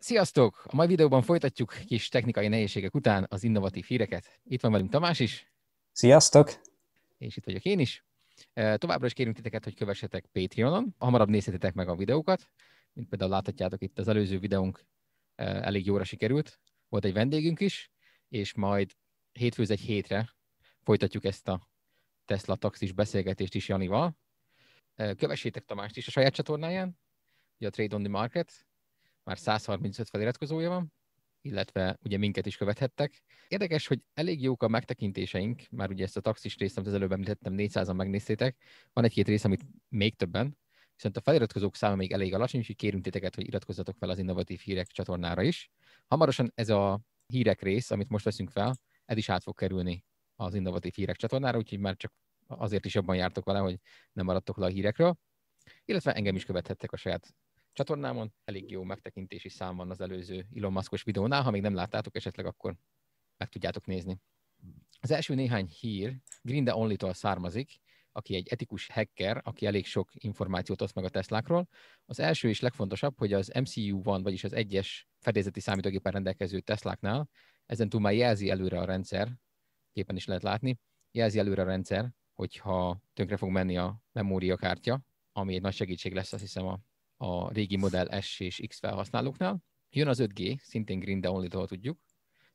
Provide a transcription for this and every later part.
Sziasztok! A mai videóban folytatjuk kis technikai nehézségek után az innovatív híreket. Itt van velünk Tamás is. Sziasztok! És itt vagyok én is. E, továbbra is kérünk titeket, hogy kövessetek Patreonon. Hamarabb nézhetitek meg a videókat. Mint például láthatjátok, itt az előző videónk e, elég jóra sikerült. Volt egy vendégünk is, és majd hétfőz egy hétre folytatjuk ezt a Tesla taxis beszélgetést is Janival. E, kövessétek Tamást is a saját csatornáján, ugye a Trade on the Market, már 135 feliratkozója van, illetve ugye minket is követhettek. Érdekes, hogy elég jók a megtekintéseink, már ugye ezt a taxis részt, amit az előbb említettem, 400-an megnéztétek, van egy-két rész, amit még többen, viszont a feliratkozók száma még elég alacsony, és így kérünk titeket, hogy iratkozzatok fel az Innovatív Hírek csatornára is. Hamarosan ez a hírek rész, amit most veszünk fel, ez is át fog kerülni az Innovatív Hírek csatornára, úgyhogy már csak azért is jobban jártok vele, hogy nem maradtok le a hírekről, illetve engem is követhettek a saját csatornámon. Elég jó megtekintési szám van az előző Elon Muskos videónál, ha még nem láttátok, esetleg akkor meg tudjátok nézni. Az első néhány hír Grinda Only-tól származik, aki egy etikus hacker, aki elég sok információt oszt meg a Teslákról. Az első és legfontosabb, hogy az mcu van, vagyis az egyes fedélzeti számítógépen rendelkező Tesláknál, ezen túl már jelzi előre a rendszer, képen is lehet látni, jelzi előre a rendszer, hogyha tönkre fog menni a memóriakártya, ami egy nagy segítség lesz, azt hiszem, a a régi modell S és X felhasználóknál. Jön az 5G, szintén Green de only tudjuk,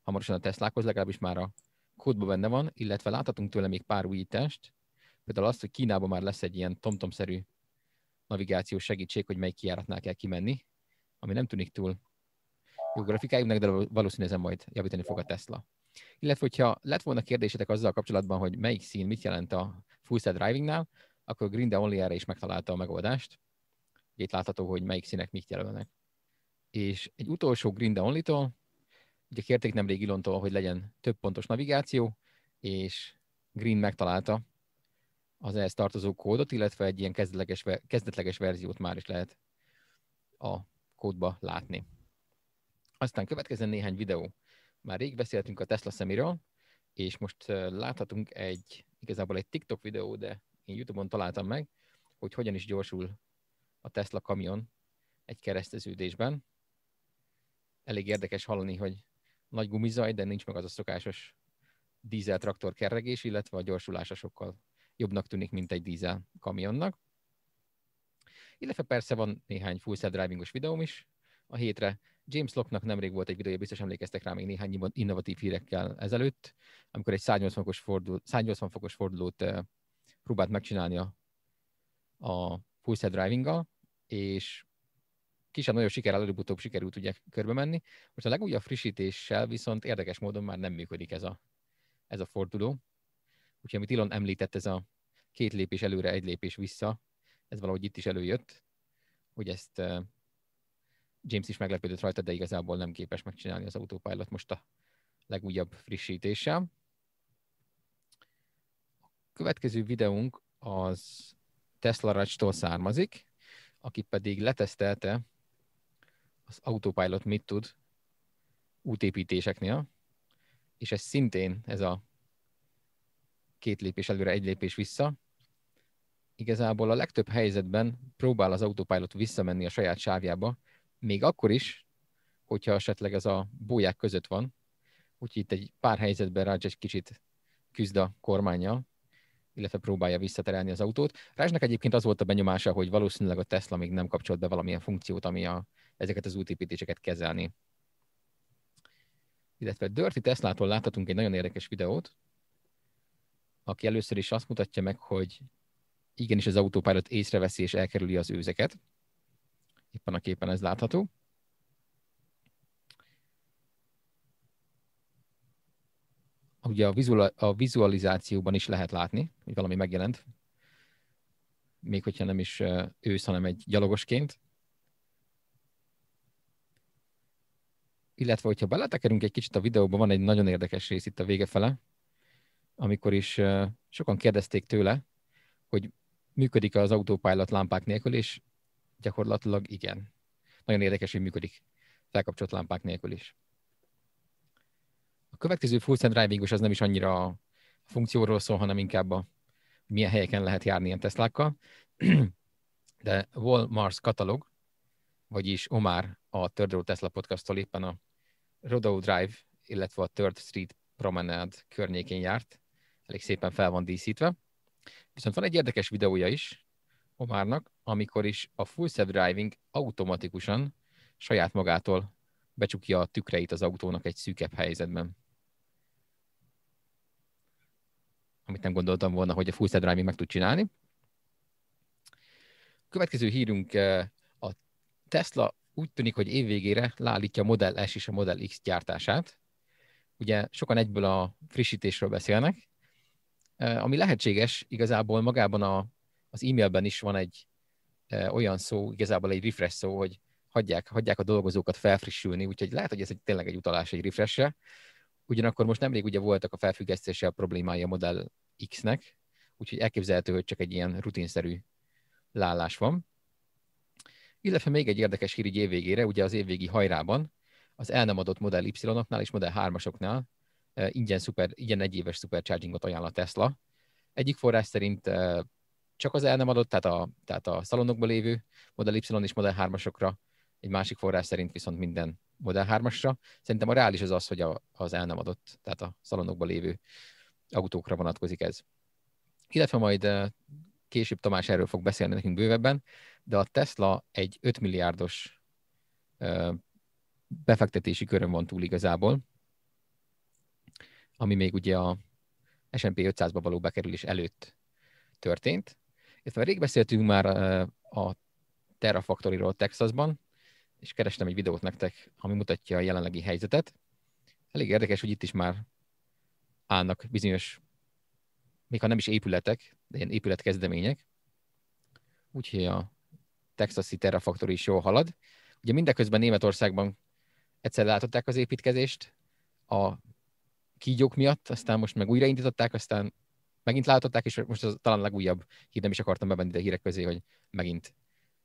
hamarosan a Teslákhoz, legalábbis már a kódban benne van, illetve láthatunk tőle még pár újítást, például azt, hogy Kínában már lesz egy ilyen tomtomszerű navigációs segítség, hogy melyik kiáratnál kell kimenni, ami nem tűnik túl jó grafikájuknak, de valószínűleg ezen majd javítani fog a Tesla. Illetve, hogyha lett volna kérdésetek azzal kapcsolatban, hogy melyik szín mit jelent a Full Set Drivingnál, akkor Green de Only erre is megtalálta a megoldást. Itt látható, hogy melyik színek mit jelölnek. És egy utolsó Green only ugye kérték nemrég Ilontól, hogy legyen több pontos navigáció, és Green megtalálta az ehhez tartozó kódot, illetve egy ilyen kezdetleges, kezdetleges verziót már is lehet a kódba látni. Aztán következzen néhány videó. Már rég beszéltünk a Tesla szemiről, és most láthatunk egy, igazából egy TikTok videó, de én YouTube-on találtam meg, hogy hogyan is gyorsul a Tesla kamion egy kereszteződésben. Elég érdekes hallani, hogy nagy gumizaj, de nincs meg az a szokásos dízel traktor kerregés, illetve a gyorsulása sokkal jobbnak tűnik, mint egy dízel kamionnak. Illetve persze van néhány full drivingos videóm is a hétre. James Locknak nemrég volt egy videója, biztos emlékeztek rá még néhány innovatív hírekkel ezelőtt, amikor egy 180 fokos, fordul, 180 fokos fordulót eh, próbált megcsinálni a, a full driving és kisebb nagyon sikerrel előbb-utóbb sikerült ugye körbe menni. Most a legújabb frissítéssel viszont érdekes módon már nem működik ez a, ez a forduló. Úgyhogy amit Ilon említett, ez a két lépés előre, egy lépés vissza, ez valahogy itt is előjött, hogy ezt eh, James is meglepődött rajta, de igazából nem képes megcsinálni az autopilot most a legújabb frissítéssel. A következő videónk az Tesla raj származik, aki pedig letesztelte az autopilot mit tud útépítéseknél, és ez szintén ez a két lépés előre, egy lépés vissza, igazából a legtöbb helyzetben próbál az autopilot visszamenni a saját sávjába, még akkor is, hogyha esetleg ez a bóják között van, úgyhogy itt egy pár helyzetben Raj egy kicsit küzd a kormányjal, illetve próbálja visszaterelni az autót. Rásnak egyébként az volt a benyomása, hogy valószínűleg a Tesla még nem kapcsolt be valamilyen funkciót, ami a, ezeket az útépítéseket kezelni. Illetve Dirty Teslától láthatunk egy nagyon érdekes videót, aki először is azt mutatja meg, hogy igenis az autópilot észreveszi és elkerüli az őzeket. Éppen a képen ez látható. ugye a, vizula- a vizualizációban is lehet látni, hogy valami megjelent, még hogyha nem is ősz, hanem egy gyalogosként. Illetve, hogyha beletekerünk egy kicsit a videóba, van egy nagyon érdekes rész itt a vége fele, amikor is sokan kérdezték tőle, hogy működik az autópilot lámpák nélkül, és gyakorlatilag igen. Nagyon érdekes, hogy működik felkapcsolt lámpák nélkül is. A következő full send driving az nem is annyira a funkcióról szól, hanem inkább a milyen helyeken lehet járni ilyen Teslákkal. De Walmart katalog, vagyis Omar a Third Road Tesla podcasttól éppen a Rodeo Drive, illetve a Third Street Promenade környékén járt. Elég szépen fel van díszítve. Viszont van egy érdekes videója is Omárnak, amikor is a full self-driving automatikusan saját magától becsukja a tükreit az autónak egy szűkebb helyzetben. amit nem gondoltam volna, hogy a Full Set meg tud csinálni. Következő hírünk eh, a Tesla úgy tűnik, hogy évvégére leállítja a Model S és a Model X gyártását. Ugye sokan egyből a frissítésről beszélnek, eh, ami lehetséges, igazából magában a, az e-mailben is van egy eh, olyan szó, igazából egy refresh szó, hogy hagyják, hagyják a dolgozókat felfrissülni, úgyhogy lehet, hogy ez egy, tényleg egy utalás egy refreshre, Ugyanakkor most nemrég ugye voltak a felfüggesztéssel problémái a Model X-nek, úgyhogy elképzelhető, hogy csak egy ilyen rutinszerű lállás van. Illetve még egy érdekes hír így évvégére, ugye az évvégi hajrában az el nem adott Model Y-oknál és Model 3-asoknál eh, ingyen, szuper, ingyen egy éves superchargingot ajánl a Tesla. Egyik forrás szerint eh, csak az el nem adott, tehát a, tehát a szalonokban lévő Model Y és Model 3-asokra, egy másik forrás szerint viszont minden Model 3-asra. Szerintem a reális az az, hogy a, az el nem adott, tehát a szalonokban lévő autókra vonatkozik ez. Illetve majd eh, később Tamás erről fog beszélni nekünk bővebben, de a Tesla egy 5 milliárdos eh, befektetési körön van túl igazából, ami még ugye a S&P 500-ba való bekerülés előtt történt. Itt már rég beszéltünk már eh, a Terra Factory-ról Texasban, és kerestem egy videót nektek, ami mutatja a jelenlegi helyzetet. Elég érdekes, hogy itt is már állnak bizonyos, még ha nem is épületek, de ilyen épületkezdemények. Úgyhogy a texasi terrafaktor is jól halad. Ugye mindeközben Németországban egyszer látották az építkezést a kígyók miatt, aztán most meg újraindították, aztán megint látották, és most az talán legújabb hír, nem is akartam bevenni a hírek közé, hogy megint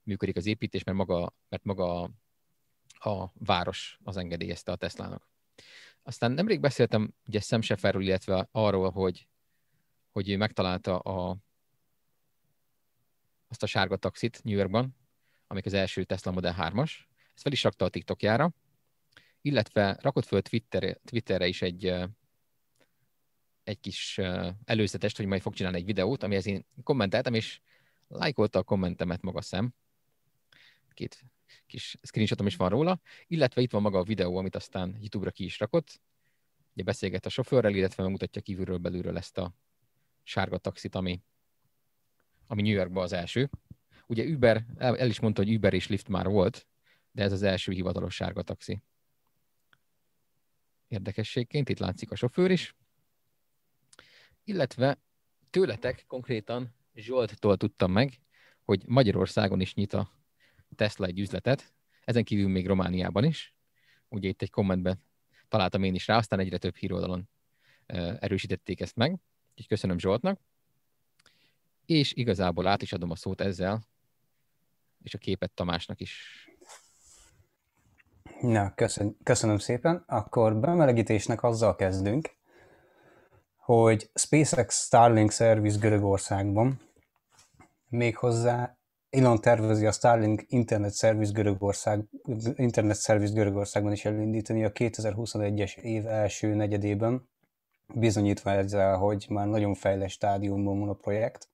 működik az építés, mert maga, mert maga a város az engedélyezte a Teslának. Aztán nemrég beszéltem ugye Sam Shefferről, illetve arról, hogy, hogy ő megtalálta a, azt a sárga taxit New Yorkban, amik az első Tesla Model 3-as. Ezt fel is rakta a TikTokjára, illetve rakott föl Twitter, Twitterre is egy, egy kis előzetest, hogy majd fog csinálni egy videót, amihez én kommenteltem, és lájkolta a kommentemet maga szem. Két kis screenshotom is van róla, illetve itt van maga a videó, amit aztán YouTube-ra ki is rakott. Ugye beszélget a sofőrrel, illetve megmutatja kívülről belülről ezt a sárga taxit, ami, ami New Yorkban az első. Ugye Uber, el, el is mondta, hogy Uber és Lyft már volt, de ez az első hivatalos sárga taxi. Érdekességként itt látszik a sofőr is, illetve tőletek konkrétan Zsolttól tudtam meg, hogy Magyarországon is nyit a Tesla egy üzletet, ezen kívül még Romániában is. Ugye itt egy kommentben találtam én is rá, aztán egyre több híroldalon erősítették ezt meg. Úgyhogy köszönöm Zsoltnak. És igazából át is adom a szót ezzel, és a képet Tamásnak is. Na, köszön, köszönöm szépen. Akkor bemelegítésnek azzal kezdünk, hogy SpaceX Starlink Service Görögországban méghozzá Elon tervezi a Starlink internet Service Görögország, internet Service Görögországban is elindítani a 2021-es év első negyedében, bizonyítva ezzel, hogy már nagyon fejles stádiumban van a projekt.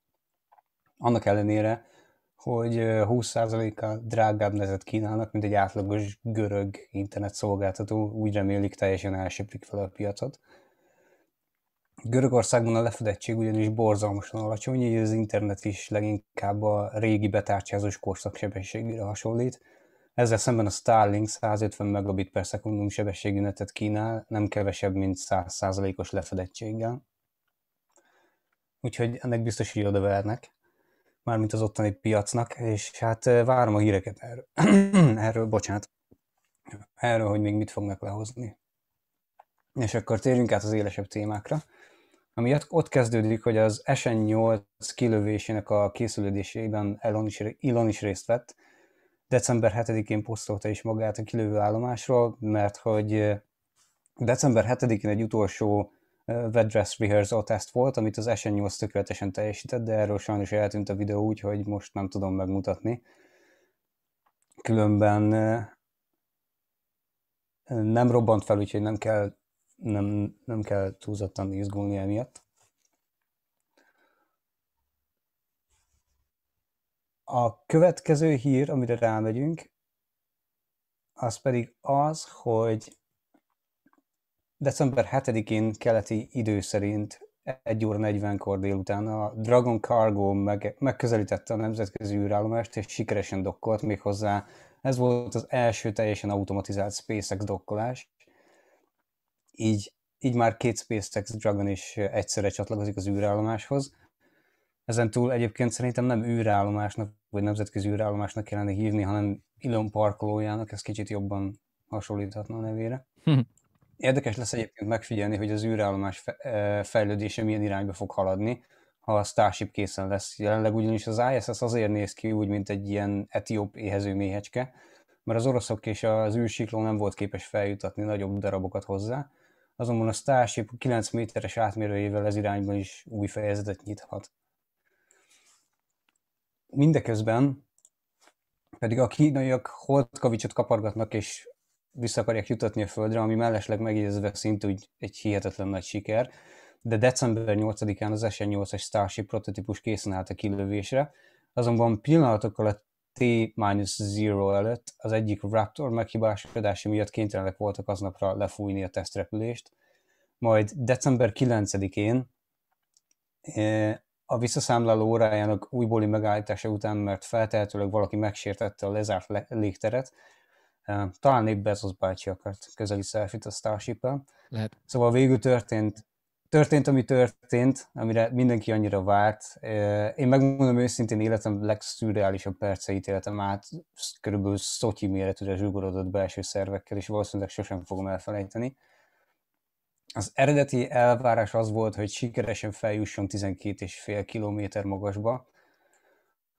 Annak ellenére, hogy 20%-kal drágább nezet kínálnak, mint egy átlagos görög internet szolgáltató, úgy remélik teljesen elsöprik fel a piacot. Görögországban a lefedettség ugyanis borzalmasan alacsony, így az internet is leginkább a régi betárcsázós korszak sebességére hasonlít. Ezzel szemben a Starlink 150 megabit per szekundum sebességű netet kínál, nem kevesebb, mint 100%-os lefedettséggel. Úgyhogy ennek biztos, hogy odavernek, mármint az ottani piacnak, és hát eh, várom a híreket erről, erről bocsánat, erről, hogy még mit fognak lehozni. És akkor térjünk át az élesebb témákra ami ott kezdődik, hogy az SN8 kilövésének a készülődésében Elon is, Elon is részt vett. December 7-én posztolta is magát a kilövő állomásról, mert hogy december 7-én egy utolsó wet dress rehearsal test volt, amit az SN8 tökéletesen teljesített, de erről sajnos eltűnt a videó úgyhogy hogy most nem tudom megmutatni. Különben nem robbant fel, úgyhogy nem kell nem, nem kell túlzottan izgulni emiatt. A következő hír, amire rámegyünk, az pedig az, hogy december 7-én keleti idő szerint 1 óra 40-kor délután a Dragon Cargo meg, megközelítette a nemzetközi űrállomást, és sikeresen dokkolt méghozzá. Ez volt az első teljesen automatizált SpaceX dokkolás, így, így már két SpaceX Dragon is egyszerre csatlakozik az űrállomáshoz. Ezen túl egyébként szerintem nem űrállomásnak, vagy nemzetközi űrállomásnak kellene hívni, hanem Elon parkolójának, ez kicsit jobban hasonlíthatna a nevére. Hm. Érdekes lesz egyébként megfigyelni, hogy az űrállomás fejlődése milyen irányba fog haladni, ha a Starship készen lesz. Jelenleg ugyanis az ISS azért néz ki úgy, mint egy ilyen etióp éhező méhecske, mert az oroszok és az űrsikló nem volt képes feljutatni nagyobb darabokat hozzá, azonban a Starship 9 méteres átmérőjével ez irányban is új fejezetet nyithat. Mindeközben pedig a kínaiak holdkavicsot kapargatnak és vissza akarják jutatni a földre, ami mellesleg megjegyezve szintű egy hihetetlen nagy siker, de december 8-án az SN8-as Starship prototípus készen állt a kilövésre, azonban pillanatokkal a T-0 előtt az egyik Raptor meghibásodási miatt kénytelenek voltak aznapra lefújni a tesztrepülést, majd december 9-én eh, a visszaszámláló órájának újbóli megállítása után, mert feltehetőleg valaki megsértette a lezárt légteret, eh, talán épp Bezos bácsi akart közeli selfie a starship -el. Lehet. Szóval végül történt történt, ami történt, amire mindenki annyira várt. Én megmondom őszintén, életem legszürreálisabb perceit életem át, körülbelül szotyi méretűre zsugorodott belső szervekkel, és valószínűleg sosem fogom elfelejteni. Az eredeti elvárás az volt, hogy sikeresen feljusson 12,5 kilométer magasba,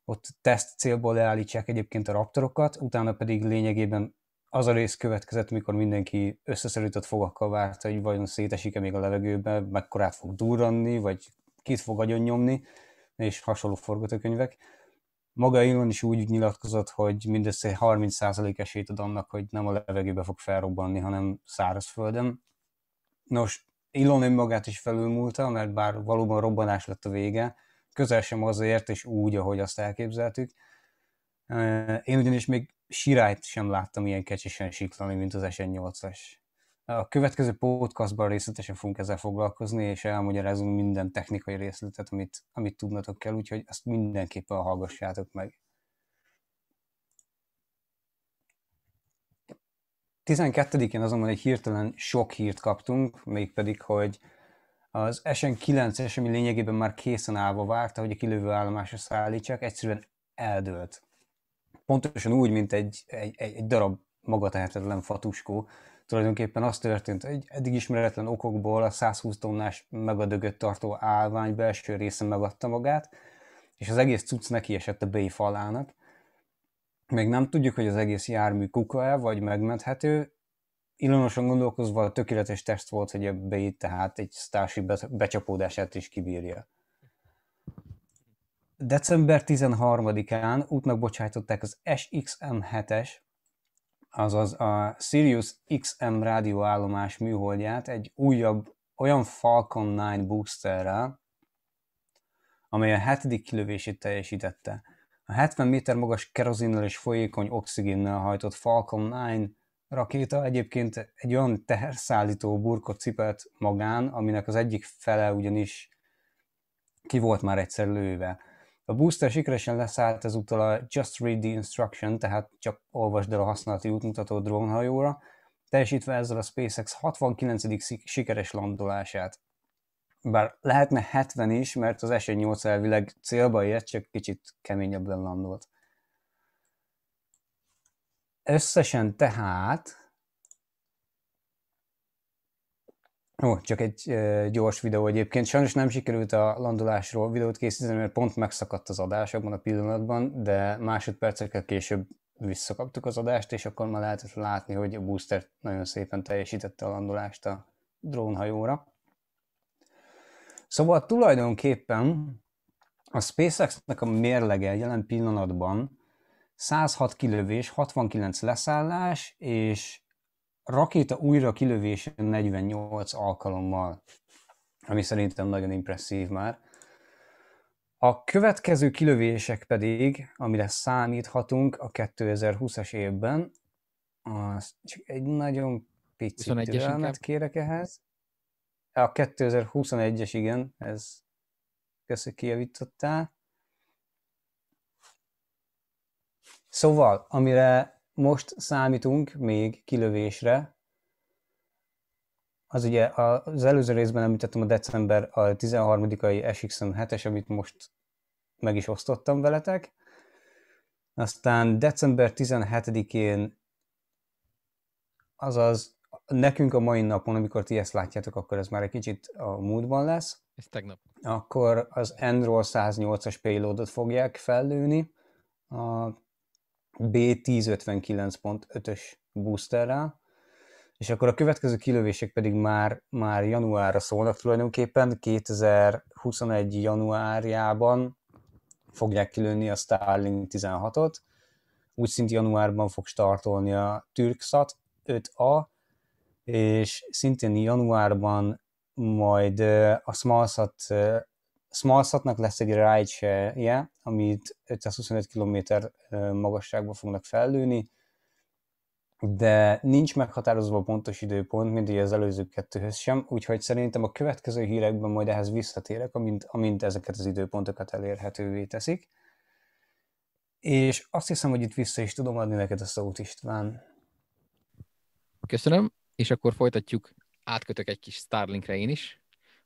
ott teszt célból leállítsák egyébként a raptorokat, utána pedig lényegében az a rész következett, mikor mindenki összeszerűtött fogakkal várta, hogy vajon szétesik-e még a levegőbe, mekkorát fog durranni, vagy kit fog agyon nyomni, és hasonló forgatókönyvek. Maga Elon is úgy nyilatkozott, hogy mindössze 30% esélyt ad annak, hogy nem a levegőbe fog felrobbanni, hanem szárazföldön. Nos, Elon önmagát is felülmúlta, mert bár valóban robbanás lett a vége, közel sem azért és úgy, ahogy azt elképzeltük, én ugyanis még sirályt sem láttam ilyen kecsesen siklani, mint az SN8-as. A következő podcastban részletesen fogunk ezzel foglalkozni, és elmagyarázunk minden technikai részletet, amit, amit tudnatok kell, úgyhogy azt mindenképpen hallgassátok meg. 12-én azonban egy hirtelen sok hírt kaptunk, mégpedig, hogy az SN9-es, ami lényegében már készen állva várta, hogy a kilövő állomásra szállítsák, egyszerűen eldőlt pontosan úgy, mint egy, egy, egy darab magatehetetlen fatuskó. Tulajdonképpen az történt, hogy eddig ismeretlen okokból a 120 tonnás megadögött tartó állvány belső része megadta magát, és az egész cucc neki esett a bay falának. Még nem tudjuk, hogy az egész jármű kuka-e, vagy megmenthető. Illanosan gondolkozva a tökéletes test volt, hogy a bay tehát egy Starship becsapódását is kibírja. December 13-án útnak bocsájtották az SXM-7-es, azaz a Sirius XM rádióállomás műholdját egy újabb, olyan Falcon 9 boosterrel, amely a hetedik kilövését teljesítette. A 70 méter magas kerozinnel és folyékony oxigénnel hajtott Falcon 9 rakéta egyébként egy olyan teherszállító burkot cipelt magán, aminek az egyik fele ugyanis ki volt már egyszer lőve. A booster sikeresen leszállt ezúttal a Just Read the Instruction, tehát csak olvasd el a használati útmutató drónhajóra, teljesítve ezzel a SpaceX 69. sikeres landolását. Bár lehetne 70 is, mert az S-8 elvileg célba ért, csak kicsit keményebben landolt. Összesen tehát Ó, csak egy e, gyors videó egyébként. Sajnos nem sikerült a landolásról videót készíteni, mert pont megszakadt az adás abban a pillanatban, de másodpercekkel később visszakaptuk az adást, és akkor már lehetett látni, hogy a booster nagyon szépen teljesítette a landolást a drónhajóra. Szóval tulajdonképpen a SpaceX-nek a mérlege jelen pillanatban 106 kilövés, 69 leszállás és rakéta újra kilövése 48 alkalommal, ami szerintem nagyon impresszív már. A következő kilövések pedig, amire számíthatunk a 2020-as évben, az csak egy nagyon pici türelmet kérek ehhez. A 2021-es, igen, ez köszi kijavítottál. Szóval, amire most számítunk még kilövésre. Az ugye az előző részben említettem a december a 13-ai SXM 7-es, amit most meg is osztottam veletek. Aztán december 17-én, azaz nekünk a mai napon, amikor ti ezt látjátok, akkor ez már egy kicsit a múltban lesz. Ez tegnap. Akkor az Enroll 108-as payloadot fogják fellőni a B 1059.5-ös boosterrel, és akkor a következő kilövések pedig már, már januárra szólnak tulajdonképpen, 2021 januárjában fogják kilőni a Starlink 16-ot, úgy szint januárban fog startolni a Türksat 5A, és szintén januárban majd a SmallSat Smallsatnak lesz egy rideshare-je, amit 525 km magasságba fognak fellőni, de nincs meghatározva a pontos időpont, mint ugye az előző kettőhöz sem, úgyhogy szerintem a következő hírekben majd ehhez visszatérek, amint, amint ezeket az időpontokat elérhetővé teszik. És azt hiszem, hogy itt vissza is tudom adni neked a szót, István. Köszönöm, és akkor folytatjuk, átkötök egy kis Starlinkre én is.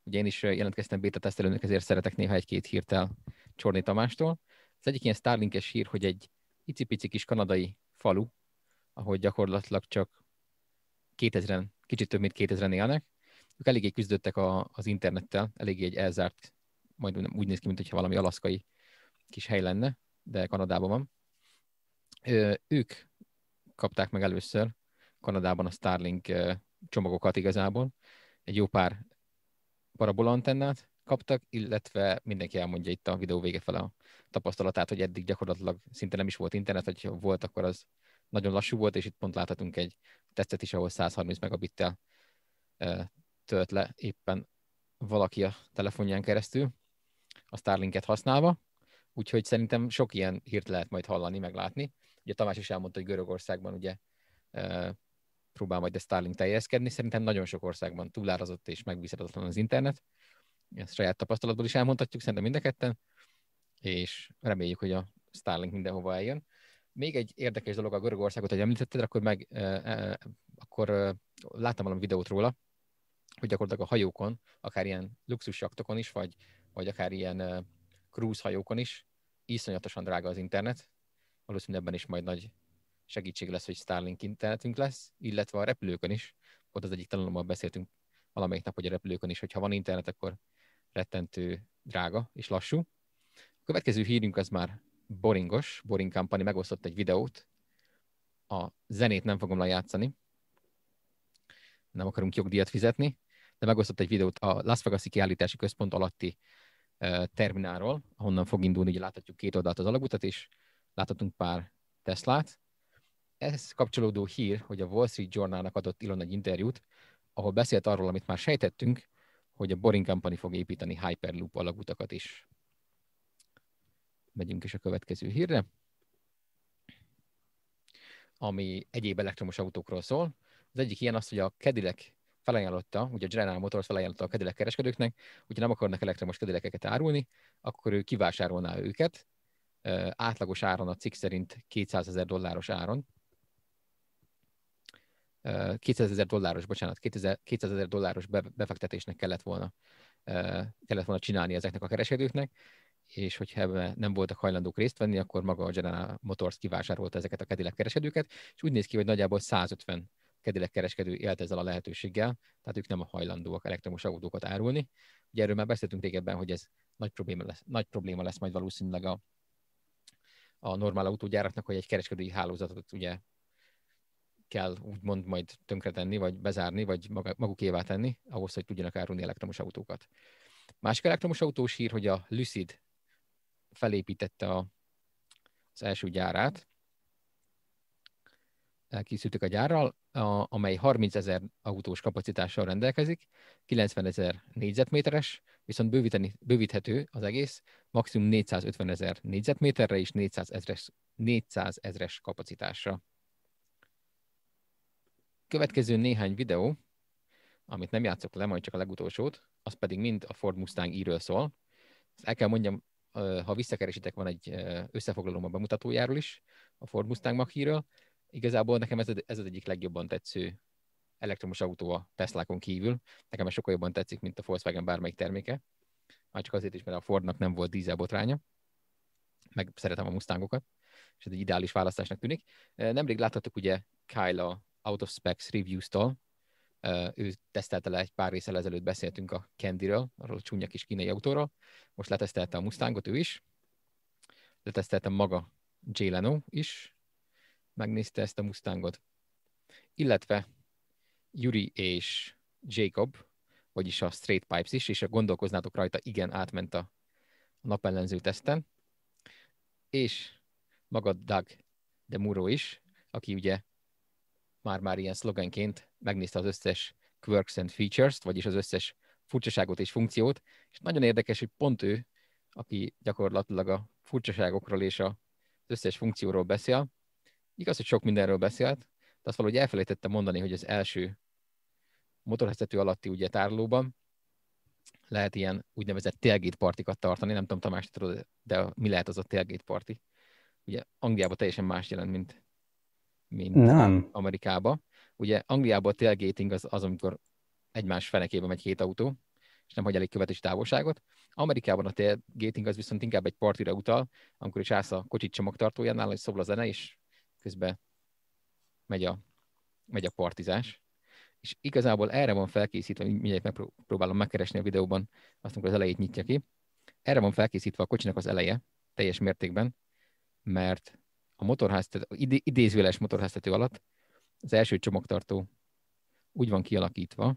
Ugye én is jelentkeztem beta tesztelőnek, ezért szeretek néha egy-két hírt el Csorni Tamástól. Az egyik ilyen Starlinkes hír, hogy egy icipici kis kanadai falu, ahol gyakorlatilag csak 2000-en, kicsit több mint 2000-en élnek, ők eléggé küzdöttek a, az internettel, eléggé egy elzárt, majd úgy néz ki, mintha valami alaszkai kis hely lenne, de Kanadában van. Ö, ők kapták meg először Kanadában a Starlink csomagokat igazából. Egy jó pár parabola antennát kaptak, illetve mindenki elmondja itt a videó vége fel a tapasztalatát, hogy eddig gyakorlatilag szinte nem is volt internet, vagy ha volt, akkor az nagyon lassú volt, és itt pont láthatunk egy tesztet is, ahol 130 megabittel tölt le éppen valaki a telefonján keresztül, a Starlinket használva, úgyhogy szerintem sok ilyen hírt lehet majd hallani, meglátni. Ugye Tamás is elmondta, hogy Görögországban ugye próbál majd a Starlink teljeskedni. Szerintem nagyon sok országban túlárazott és megbízhatatlan az internet. Ezt saját tapasztalatból is elmondhatjuk, szerintem mind a ketten, és reméljük, hogy a Starlink mindenhova eljön. Még egy érdekes dolog a Görögországot, hogy említetted, akkor meg eh, akkor eh, láttam valami videót róla, hogy gyakorlatilag a hajókon, akár ilyen jaktokon is, vagy, vagy akár ilyen eh, cruise hajókon is, iszonyatosan drága az internet, valószínűleg ebben is majd nagy segítség lesz, hogy Starlink internetünk lesz, illetve a repülőkön is. Ott az egyik tanulommal beszéltünk valamelyik nap, hogy a repülőkön is, hogy ha van internet, akkor rettentő drága és lassú. A következő hírünk az már boringos. Boring Company megosztott egy videót. A zenét nem fogom lejátszani. Nem akarunk jogdíjat fizetni, de megosztott egy videót a Las Vegas-i kiállítási központ alatti termináról, ahonnan fog indulni, ugye láthatjuk két oldalt az alagutat is, láthatunk pár Teslát, ez kapcsolódó hír, hogy a Wall Street Journalnak adott Elon egy interjút, ahol beszélt arról, amit már sejtettünk, hogy a Boring Company fog építeni Hyperloop alagutakat is. Megyünk is a következő hírre, ami egyéb elektromos autókról szól. Az egyik ilyen az, hogy a Cadillac felajánlotta, ugye a General Motors felajánlotta a Cadillac kereskedőknek, hogyha nem akarnak elektromos kedilekeket árulni, akkor ő kivásárolná őket, átlagos áron a cikk szerint 200 ezer dolláros áron, 200 ezer dolláros, bocsánat, 200 ezer dolláros befektetésnek kellett volna, kellett volna csinálni ezeknek a kereskedőknek, és hogyha ebben nem voltak hajlandók részt venni, akkor maga a General Motors kivásárolta ezeket a Cadillac kereskedőket, és úgy néz ki, hogy nagyjából 150 Cadillac kereskedő élt ezzel a lehetőséggel, tehát ők nem a hajlandóak elektromos autókat árulni. Ugye erről már beszéltünk régebben, hogy ez nagy probléma lesz, nagy probléma lesz majd valószínűleg a, a normál autógyáraknak, hogy egy kereskedői hálózatot ugye kell úgymond majd tönkretenni, vagy bezárni, vagy magukévá tenni, ahhoz, hogy tudjanak árulni elektromos autókat. Másik elektromos autós hír, hogy a Lucid felépítette a, az első gyárát, elkészültük a gyárral, a, amely 30 ezer autós kapacitással rendelkezik, 90 ezer négyzetméteres, viszont bővíteni, bővíthető az egész, maximum 450 ezer négyzetméterre és 400 ezres, 400 ezres kapacitásra következő néhány videó, amit nem játszok le, majd csak a legutolsót, az pedig mind a Ford Mustang íről szól. Ezt el kell mondjam, ha visszakeresitek, van egy összefoglalom a bemutatójáról is, a Ford Mustang mach Igazából nekem ez, ez az egyik legjobban tetsző elektromos autó a Teslákon kívül. Nekem ez sokkal jobban tetszik, mint a Volkswagen bármelyik terméke. Már csak azért is, mert a Fordnak nem volt dízelbotránya. Meg szeretem a Mustangokat, és ez egy ideális választásnak tűnik. Nemrég láthattuk ugye Kyle a Out of Specs Reviews-tól. Ő tesztelte le egy pár részel ezelőtt beszéltünk a Candy-ről, arról a csúnya kis kínai autóról. Most letesztelte a Mustangot ő is. Letesztelte maga Jay Leno is. Megnézte ezt a Mustangot. Illetve Yuri és Jacob, vagyis a Straight Pipes is, és gondolkoznátok rajta, igen, átment a napellenző teszten. És maga Doug de Muro is, aki ugye már-már ilyen szlogenként megnézte az összes quirks and features-t, vagyis az összes furcsaságot és funkciót, és nagyon érdekes, hogy pont ő, aki gyakorlatilag a furcsaságokról és az összes funkcióról beszél, igaz, hogy sok mindenről beszélt, de azt valahogy elfelejtette mondani, hogy az első motorheztető alatti ugye tárolóban lehet ilyen úgynevezett tailgate partikat tartani, nem tudom Tamás, tudod, de mi lehet az a tailgate party? Ugye Angliában teljesen más jelent, mint mint nem. Amerikába. Ugye Angliában a tailgating az az, amikor egymás fenekébe megy két autó, és nem hagy elég követési távolságot. Amerikában a tailgating az viszont inkább egy partira utal, amikor is állsz a kocsit csomagtartójánál, hogy a zene, és közben megy a, megy a partizás. És igazából erre van felkészítve, mindjárt megpróbálom megkeresni a videóban, azt amikor az elejét nyitja ki, erre van felkészítve a kocsinak az eleje, teljes mértékben, mert a motorháztető, idézőles motorháztető alatt az első csomagtartó úgy van kialakítva,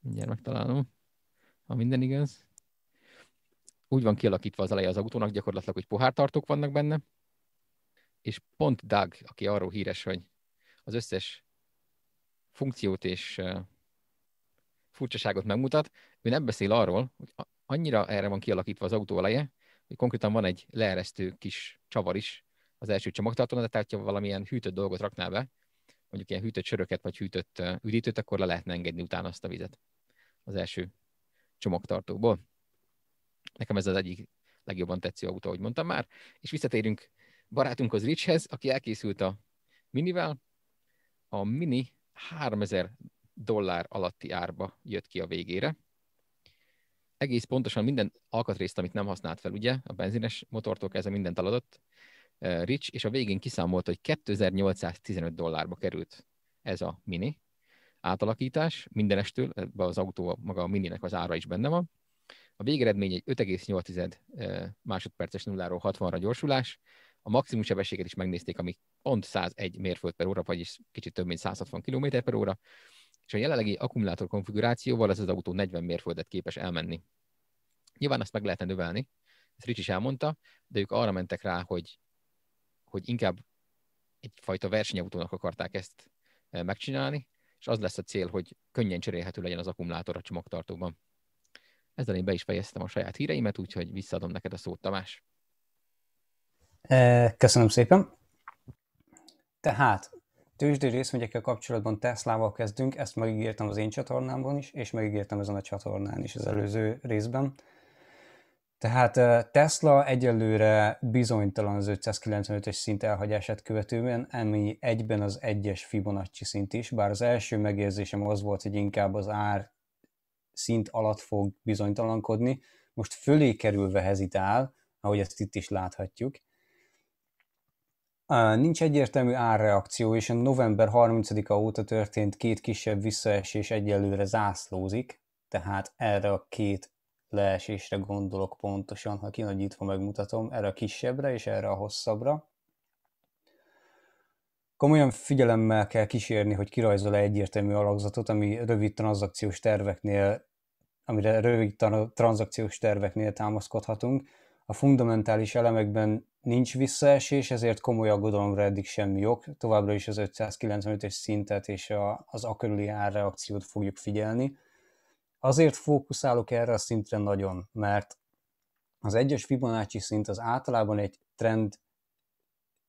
mindjárt megtalálom, ha minden igaz, úgy van kialakítva az eleje az autónak gyakorlatilag, hogy pohártartók vannak benne, és pont Doug, aki arról híres, hogy az összes funkciót és furcsaságot megmutat, ő nem beszél arról, hogy annyira erre van kialakítva az autó eleje, hogy konkrétan van egy leeresztő kis csavar is az első de tehát ha valamilyen hűtött dolgot raknál be, mondjuk ilyen hűtött söröket vagy hűtött üdítőt, akkor le lehetne engedni utána azt a vizet az első csomagtartóból. Nekem ez az egyik legjobban tetsző autó, ahogy mondtam már. És visszatérünk barátunkhoz Richhez, aki elkészült a Minivel. A Mini 3000 dollár alatti árba jött ki a végére. Egész pontosan minden alkatrészt, amit nem használt fel, ugye, a benzines motortól kezdve mindent aladott, Rich, és a végén kiszámolt, hogy 2815 dollárba került ez a mini átalakítás, mindenestől, ebbe az autó, maga a mininek az ára is benne van. A végeredmény egy 5,8 másodperces nulláról 60-ra gyorsulás, a maximum sebességet is megnézték, ami pont 101 mérföld per óra, vagyis kicsit több, mint 160 km per óra, és a jelenlegi akkumulátor konfigurációval ez az autó 40 mérföldet képes elmenni. Nyilván azt meg lehetne növelni, ezt Ricsi is elmondta, de ők arra mentek rá, hogy hogy inkább egyfajta versenyautónak akarták ezt eh, megcsinálni, és az lesz a cél, hogy könnyen cserélhető legyen az akkumulátor a csomagtartóban. Ezzel én be is fejeztem a saját híreimet, úgyhogy visszaadom neked a szót, Tamás. Eh, köszönöm szépen. Tehát tőzsdő részvényekkel kapcsolatban Teslával kezdünk, ezt megígértem az én csatornámban is, és megígértem ezen a csatornán is az előző részben. Tehát Tesla egyelőre bizonytalan az 595 es szint elhagyását követően, ami egyben az egyes Fibonacci szint is, bár az első megérzésem az volt, hogy inkább az ár szint alatt fog bizonytalankodni, most fölé kerülve hezitál, ahogy ezt itt is láthatjuk. Nincs egyértelmű árreakció, és a november 30-a óta történt két kisebb visszaesés egyelőre zászlózik, tehát erre a két leesésre gondolok pontosan, ha kinagyítva megmutatom, erre a kisebbre és erre a hosszabbra. Komolyan figyelemmel kell kísérni, hogy kirajzol-e egyértelmű alakzatot, ami rövid tranzakciós terveknél, amire rövid tranzakciós terveknél támaszkodhatunk. A fundamentális elemekben nincs visszaesés, ezért komoly aggodalomra eddig semmi ok. Továbbra is az 595 es szintet és a, az akörüli árreakciót fogjuk figyelni Azért fókuszálok erre a szintre nagyon, mert az egyes Fibonacci szint az általában egy trend,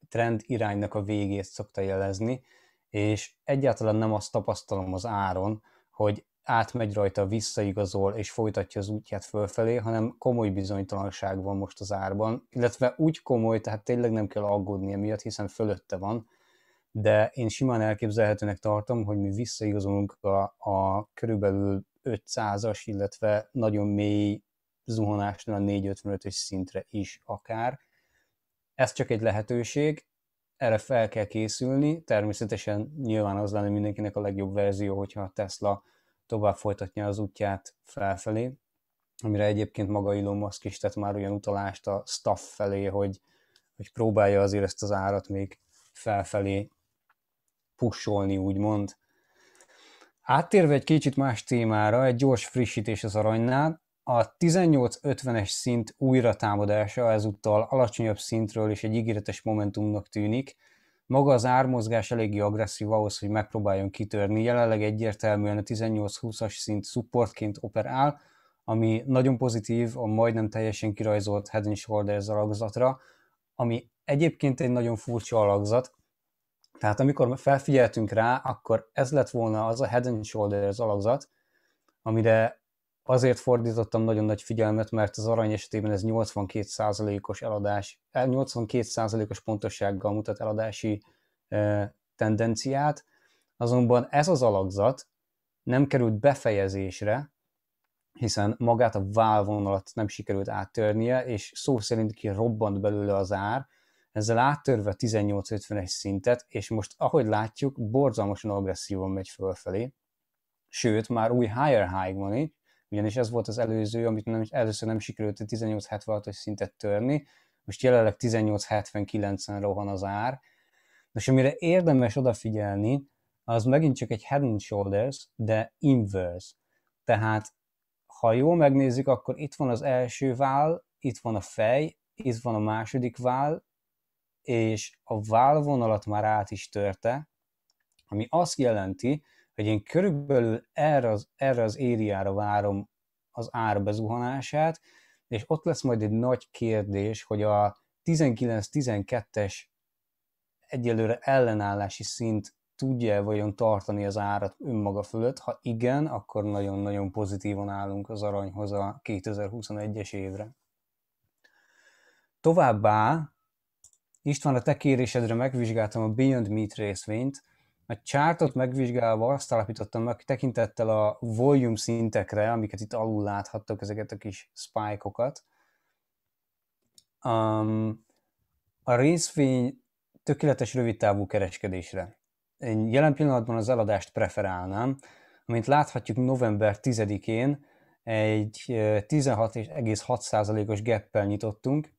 trend iránynak a végét szokta jelezni, és egyáltalán nem azt tapasztalom az áron, hogy átmegy rajta, visszaigazol és folytatja az útját fölfelé, hanem komoly bizonytalanság van most az árban, illetve úgy komoly, tehát tényleg nem kell aggódni emiatt, hiszen fölötte van, de én simán elképzelhetőnek tartom, hogy mi visszaigazolunk a, a körülbelül 500-as, illetve nagyon mély zuhanásnál a 455-ös szintre is akár. Ez csak egy lehetőség, erre fel kell készülni, természetesen nyilván az lenne mindenkinek a legjobb verzió, hogyha a Tesla tovább folytatja az útját felfelé, amire egyébként maga Elon Musk is tett már olyan utalást a staff felé, hogy, hogy próbálja azért ezt az árat még felfelé pusolni, úgymond. Áttérve egy kicsit más témára, egy gyors frissítés az aranynál, a 18.50-es szint újra támadása ezúttal alacsonyabb szintről és egy ígéretes momentumnak tűnik. Maga az ármozgás eléggé agresszív ahhoz, hogy megpróbáljon kitörni. Jelenleg egyértelműen a 18-20-as szint supportként operál, ami nagyon pozitív a majdnem teljesen kirajzolt Head and Shoulders alakzatra, ami egyébként egy nagyon furcsa alakzat, tehát amikor felfigyeltünk rá, akkor ez lett volna az a head and shoulders alakzat, amire azért fordítottam nagyon nagy figyelmet, mert az arany esetében ez 82%-os eladás, 82%-os eh, pontossággal mutat eladási eh, tendenciát, azonban ez az alakzat nem került befejezésre, hiszen magát a válvonalat nem sikerült áttörnie, és szó szerint ki robbant belőle az ár, ezzel áttörve a 1851 szintet, és most ahogy látjuk, borzalmasan agresszívan megy fölfelé, sőt, már új higher high van itt, ugyanis ez volt az előző, amit nem, először nem sikerült a 1876-os szintet törni, most jelenleg 1879-en rohan az ár, és amire érdemes odafigyelni, az megint csak egy head and shoulders, de inverse. Tehát, ha jól megnézzük, akkor itt van az első vál, itt van a fej, itt van a második vál, és a válvonalat már át is törte, ami azt jelenti, hogy én körülbelül erre az, erre az ériára várom az ár bezuhanását, és ott lesz majd egy nagy kérdés, hogy a 19-12-es egyelőre ellenállási szint tudja vajon tartani az árat önmaga fölött? Ha igen, akkor nagyon-nagyon pozitívan állunk az aranyhoz a 2021-es évre. Továbbá István, a te kérésedre megvizsgáltam a Beyond Meat részvényt, a csártot megvizsgálva azt állapítottam meg, tekintettel a volume szintekre, amiket itt alul láthattok, ezeket a kis spike-okat. Um, a részvény tökéletes rövidtávú kereskedésre. Én jelen pillanatban az eladást preferálnám, amint láthatjuk november 10-én egy 16,6%-os geppel nyitottunk,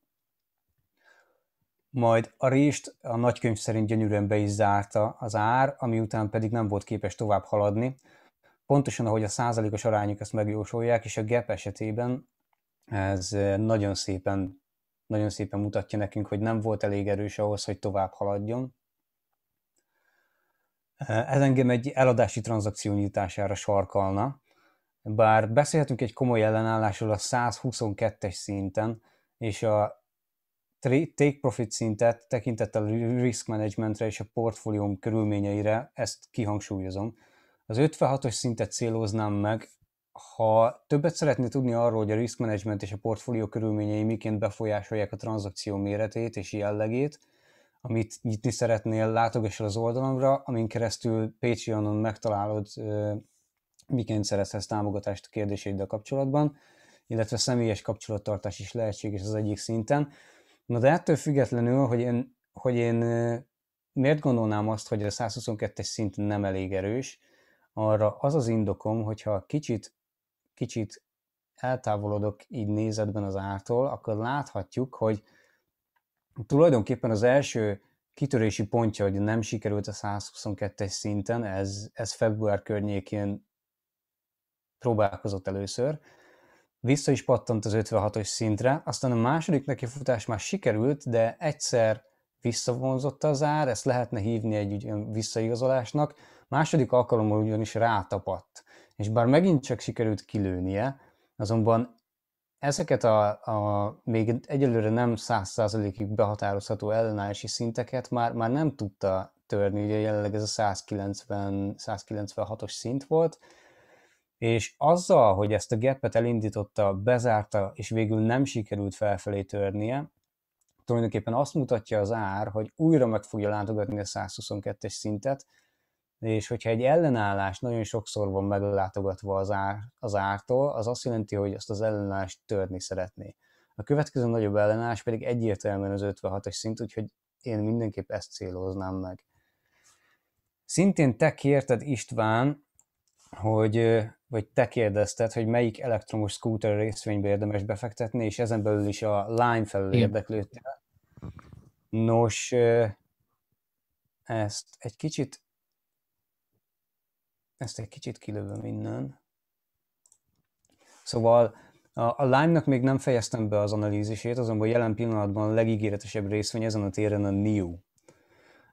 majd a rést a nagykönyv szerint gyönyörűen be is zárta az ár, ami után pedig nem volt képes tovább haladni. Pontosan ahogy a százalékos arányok ezt megjósolják, és a gap esetében ez eh, nagyon szépen, nagyon szépen mutatja nekünk, hogy nem volt elég erős ahhoz, hogy tovább haladjon. Eh, ez engem egy eladási tranzakció nyitására sarkalna, bár beszélhetünk egy komoly ellenállásról a 122-es szinten, és a take profit szintet tekintettel a risk managementre és a portfólióm körülményeire, ezt kihangsúlyozom. Az 56-os szintet céloznám meg, ha többet szeretné tudni arról, hogy a risk management és a portfólió körülményei miként befolyásolják a tranzakció méretét és jellegét, amit nyitni szeretnél, látogass el az oldalamra, amin keresztül Patreonon megtalálod, miként szerezhetsz támogatást a kérdéseiddel kapcsolatban, illetve személyes kapcsolattartás is lehetséges az egyik szinten. Na de ettől függetlenül, hogy én, hogy én miért gondolnám azt, hogy a 122-es szint nem elég erős, arra az az indokom, hogyha kicsit, kicsit eltávolodok így nézetben az ártól, akkor láthatjuk, hogy tulajdonképpen az első kitörési pontja, hogy nem sikerült a 122-es szinten, ez, ez február környékén próbálkozott először, vissza is pattant az 56-os szintre, aztán a második nekifutás már sikerült, de egyszer visszavonzotta az ár, ezt lehetne hívni egy visszaigazolásnak, második alkalommal ugyanis rátapadt. És bár megint csak sikerült kilőnie, azonban ezeket a, a még egyelőre nem 100%-ig behatározható ellenállási szinteket már, már nem tudta törni, ugye jelenleg ez a 190, 196-os szint volt, és azzal, hogy ezt a gapet elindította, bezárta, és végül nem sikerült felfelé törnie, tulajdonképpen azt mutatja az ár, hogy újra meg fogja látogatni a 122-es szintet, és hogyha egy ellenállás nagyon sokszor van meglátogatva az, ár, az ártól, az azt jelenti, hogy azt az ellenállást törni szeretné. A következő nagyobb ellenállás pedig egyértelműen az 56 es szint, úgyhogy én mindenképp ezt céloznám meg. Szintén te kérted István, hogy vagy te kérdezted, hogy melyik elektromos scooter részvénybe érdemes befektetni, és ezen belül is a Lime felül érdeklődtél. Nos, ezt egy kicsit ezt egy kicsit kilövöm innen. Szóval a, a Lime-nak még nem fejeztem be az analízisét, azonban jelen pillanatban a legígéretesebb részvény ezen a téren a New.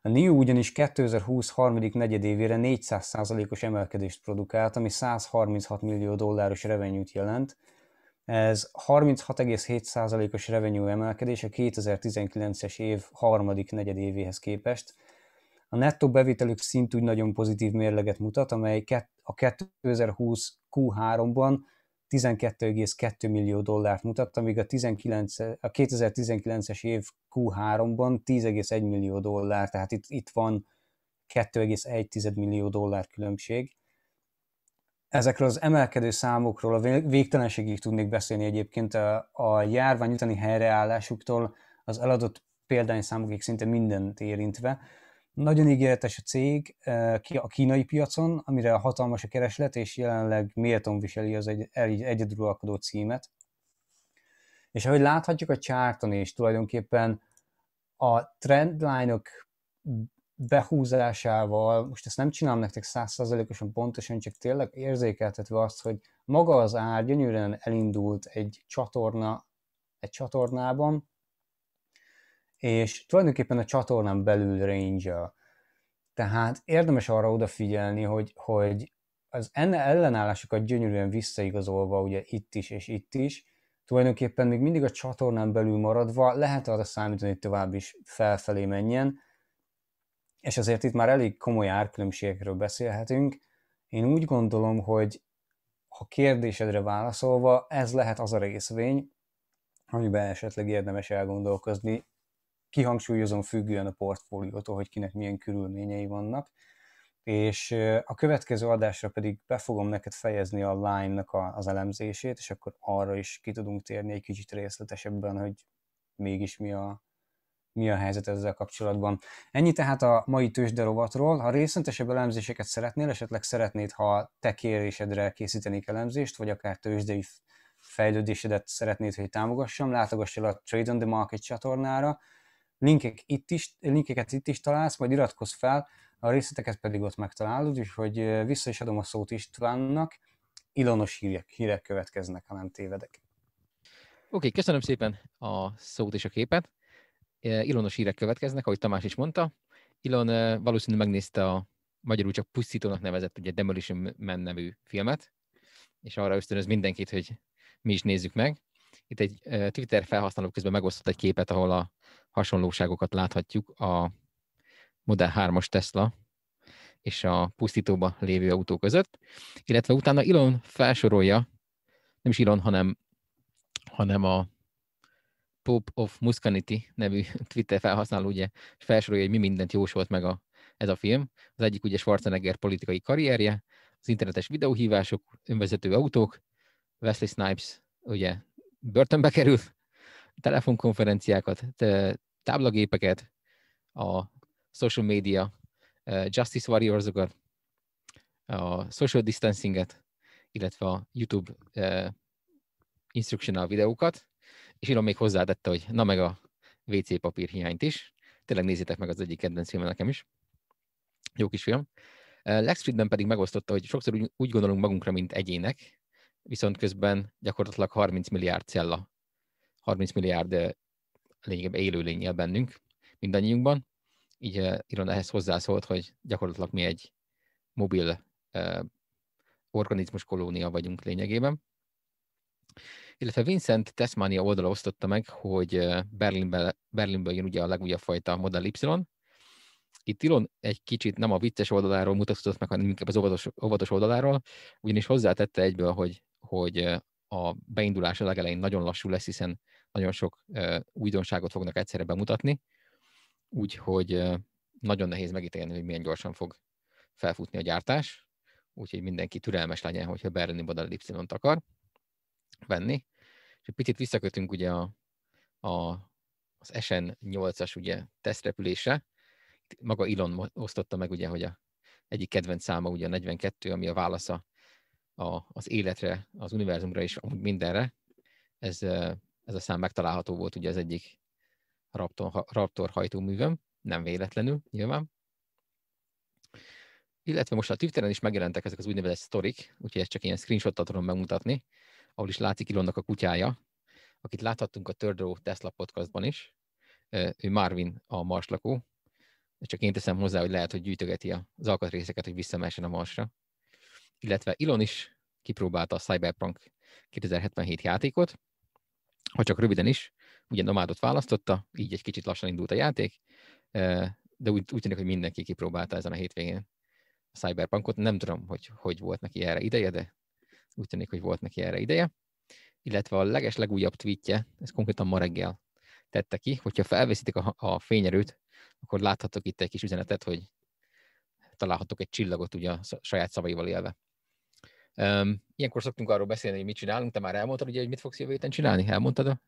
A NIO ugyanis 2020 harmadik negyedévére 400%-os emelkedést produkált, ami 136 millió dolláros revenyút jelent. Ez 36,7%-os revenyú emelkedés a 2019-es év harmadik negyedévéhez képest. A nettó bevételük szintúgy nagyon pozitív mérleget mutat, amely a 2020 Q3-ban 12,2 millió dollárt mutatta, míg a, 19, a 2019-es év Q3-ban 10,1 millió dollár, tehát itt, itt van 2,1 millió dollár különbség. Ezekről az emelkedő számokról a végtelenségig tudnék beszélni egyébként a, a járvány utáni helyreállásuktól az eladott példányszámokig szinte mindent érintve. Nagyon ígéretes a cég a kínai piacon, amire hatalmas a kereslet, és jelenleg méltón viseli az egy, egy, egyedülalkodó címet. És ahogy láthatjuk a csárton is, tulajdonképpen a trendline-ok behúzásával, most ezt nem csinálom nektek százszerzelékosan pontosan, csak tényleg érzékeltetve azt, hogy maga az ár gyönyörűen elindult egy csatorna, egy csatornában, és tulajdonképpen a csatornán belül range Tehát érdemes arra odafigyelni, hogy, hogy az enne ellenállásokat gyönyörűen visszaigazolva, ugye itt is és itt is, tulajdonképpen még mindig a csatornán belül maradva lehet arra számítani, hogy tovább is felfelé menjen, és azért itt már elég komoly árkülönbségekről beszélhetünk. Én úgy gondolom, hogy ha kérdésedre válaszolva, ez lehet az a részvény, amiben esetleg érdemes elgondolkozni kihangsúlyozom függően a portfóliótól, hogy kinek milyen körülményei vannak, és a következő adásra pedig be fogom neked fejezni a Lime-nak az elemzését, és akkor arra is ki tudunk térni egy kicsit részletesebben, hogy mégis mi a, mi a helyzet ezzel kapcsolatban. Ennyi tehát a mai tőzsderovatról. Ha részletesebb elemzéseket szeretnél, esetleg szeretnéd, ha te kérésedre készítenék elemzést, vagy akár tőzsdei fejlődésedet szeretnéd, hogy támogassam, látogass el a Trade on the Market csatornára, linkek itt is, linkeket itt is találsz, majd iratkozz fel, a részleteket pedig ott megtalálod, hogy vissza is adom a szót Istvánnak, Ilonos hírek, hírek következnek, ha nem tévedek. Oké, okay, köszönöm szépen a szót és a képet. Ilonos hírek következnek, ahogy Tamás is mondta. Ilon valószínűleg megnézte a magyarul csak pusztítónak nevezett ugye Demolition Man nevű filmet, és arra ösztönöz mindenkit, hogy mi is nézzük meg. Itt egy Twitter felhasználó közben megosztott egy képet, ahol a hasonlóságokat láthatjuk. A Model 3-as Tesla és a pusztítóba lévő autó között, illetve utána Elon felsorolja, nem is Elon, hanem, hanem a Pope of Muscanity nevű Twitter felhasználó ugye felsorolja, hogy mi mindent jósolt meg a, ez a film. Az egyik ugye Schwarzenegger politikai karrierje, az internetes videóhívások, önvezető autók, Wesley Snipes ugye börtönbe kerül, telefonkonferenciákat, táblagépeket, a social media, e, justice warriorsokat, a social distancinget, illetve a YouTube uh, instructional videókat, és Elon még hozzátette, hogy na meg a WC papír hiányt is. Tényleg nézzétek meg az egyik kedvenc filmem nekem is. Jó kis film. E, Lex Friedman pedig megosztotta, hogy sokszor úgy, úgy gondolunk magunkra, mint egyének, viszont közben gyakorlatilag 30 milliárd cella, 30 milliárd lényegében élő lényel bennünk, mindannyiunkban. Így Iron ehhez hozzászólt, hogy gyakorlatilag mi egy mobil eh, organizmus kolónia vagyunk lényegében. Illetve Vincent Tesmania oldala osztotta meg, hogy Berlinbe, Berlinből jön ugye a legújabb fajta Model Y. Itt Ilon egy kicsit nem a vicces oldaláról mutatkozott meg, hanem inkább az óvatos, óvatos oldaláról, ugyanis hozzátette egyből, hogy hogy a beindulás a legelején nagyon lassú lesz, hiszen nagyon sok újdonságot fognak egyszerre bemutatni, úgyhogy nagyon nehéz megítélni, hogy milyen gyorsan fog felfutni a gyártás, úgyhogy mindenki türelmes legyen, hogyha berlini modell y akar venni. És egy picit visszakötünk ugye a, a, az SN8-as ugye tesztrepülése. Maga Elon osztotta meg ugye, hogy a egyik kedvenc száma ugye a 42, ami a válasza a, az életre, az univerzumra és amúgy mindenre. Ez, ez a szám megtalálható volt ugye az egyik Raptor, Raptor nem véletlenül nyilván. Illetve most a Twitteren is megjelentek ezek az úgynevezett sztorik, úgyhogy ezt csak ilyen screenshotot tudom megmutatni, ahol is látszik Ilonnak a kutyája, akit láthattunk a Third Row Tesla podcastban is. Ő Marvin a Mars lakó, csak én teszem hozzá, hogy lehet, hogy gyűjtögeti az alkatrészeket, hogy visszamessen a Marsra illetve Ilon is kipróbálta a Cyberpunk 2077 játékot, ha csak röviden is, ugye nomádot választotta, így egy kicsit lassan indult a játék, de úgy, úgy tűnik, hogy mindenki kipróbálta ezen a hétvégén a Cyberpunkot. Nem tudom, hogy hogy volt neki erre ideje, de úgy tűnik, hogy volt neki erre ideje. Illetve a leges legújabb tweetje, ez konkrétan ma reggel tette ki, hogyha felveszitek a, a fényerőt, akkor láthatok itt egy kis üzenetet, hogy találhatok egy csillagot ugye a saját szavaival élve. Um, ilyenkor szoktunk arról beszélni, hogy mit csinálunk, te már elmondtad, ugye, hogy mit fogsz jövő héten csinálni? Elmondtad a,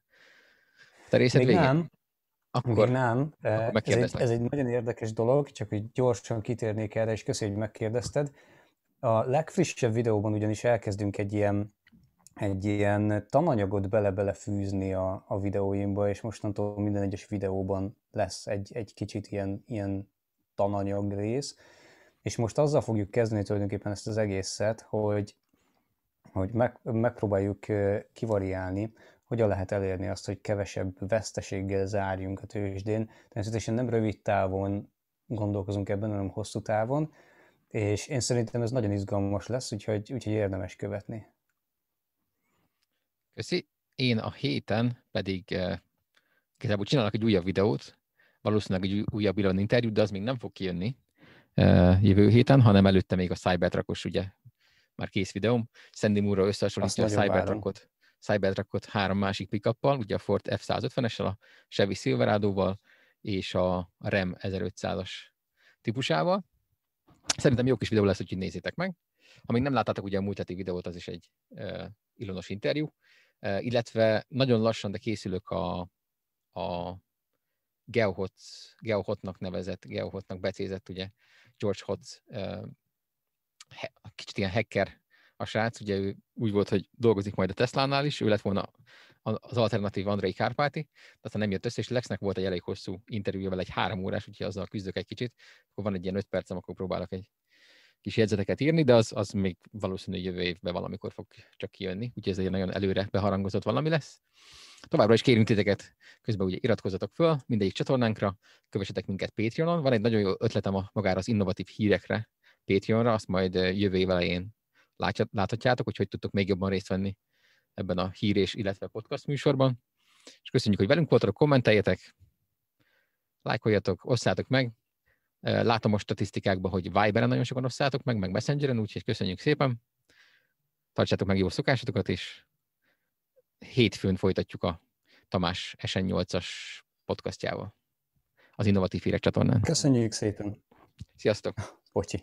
a részed Még végén? Nem. Akkor, Még nem. Akkor ez, egy, ez egy nagyon érdekes dolog, csak hogy gyorsan kitérnék erre, és köszönjük, hogy megkérdezted. A legfrissebb videóban ugyanis elkezdünk egy ilyen egy ilyen tananyagot bele-bele fűzni a, a videóimba, és mostantól minden egyes videóban lesz egy, egy kicsit ilyen, ilyen tananyag rész, és most azzal fogjuk kezdeni tulajdonképpen ezt az egészet, hogy, hogy meg, megpróbáljuk kivariálni, hogyan lehet elérni azt, hogy kevesebb veszteséggel zárjunk a tőzsdén. Természetesen nem rövid távon gondolkozunk ebben, hanem hosszú távon, és én szerintem ez nagyon izgalmas lesz, úgyhogy, úgyhogy érdemes követni. Köszi. Én a héten pedig eh, igazából csinálok egy újabb videót, valószínűleg egy újabb Elon interjút, de az még nem fog kijönni, jövő héten, hanem előtte még a Cybertruckos, ugye már kész videóm. Sandy Moore-ra összehasonlítja a Cybertruckot, Cybertruckot három másik pickuppal, ugye a Ford F150-essel, a Chevy Silverado-val és a Ram 1500-as típusával. Szerintem jó kis videó lesz, úgyhogy nézzétek meg. Ha még nem láttátok ugye a múlt heti videót, az is egy uh, illonos interjú, uh, illetve nagyon lassan, de készülök a, a Geohot, Geohotnak nevezett, Geohotnak becézett ugye George Hotz, kicsit ilyen hacker a srác, ugye ő úgy volt, hogy dolgozik majd a Teslánál is, ő lett volna az alternatív Andrei Kárpáti, de aztán nem jött össze, és Lexnek volt egy elég hosszú interjúja vele, egy három órás, úgyhogy azzal küzdök egy kicsit, akkor van egy ilyen öt percem, akkor próbálok egy kis jegyzeteket írni, de az, az még valószínű jövő évben valamikor fog csak kijönni, úgyhogy ez egy nagyon előre beharangozott valami lesz. Továbbra is kérünk titeket, közben ugye iratkozzatok föl mindegyik csatornánkra, kövessetek minket Patreonon. Van egy nagyon jó ötletem a magára az innovatív hírekre Patreonra, azt majd jövő év elején láthatjátok, hogy hogy tudtok még jobban részt venni ebben a hír és illetve podcast műsorban. És köszönjük, hogy velünk voltatok, kommenteljetek, lájkoljatok, osszátok meg. Látom a statisztikákban, hogy Viberen nagyon sokan osszátok meg, meg Messengeren, úgyhogy köszönjük szépen. Tartsátok meg jó szokásotokat, és hétfőn folytatjuk a Tamás SN8-as podcastjával az Innovatív Hírek csatornán. Köszönjük szépen! Sziasztok! Bocsi!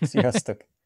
Sziasztok!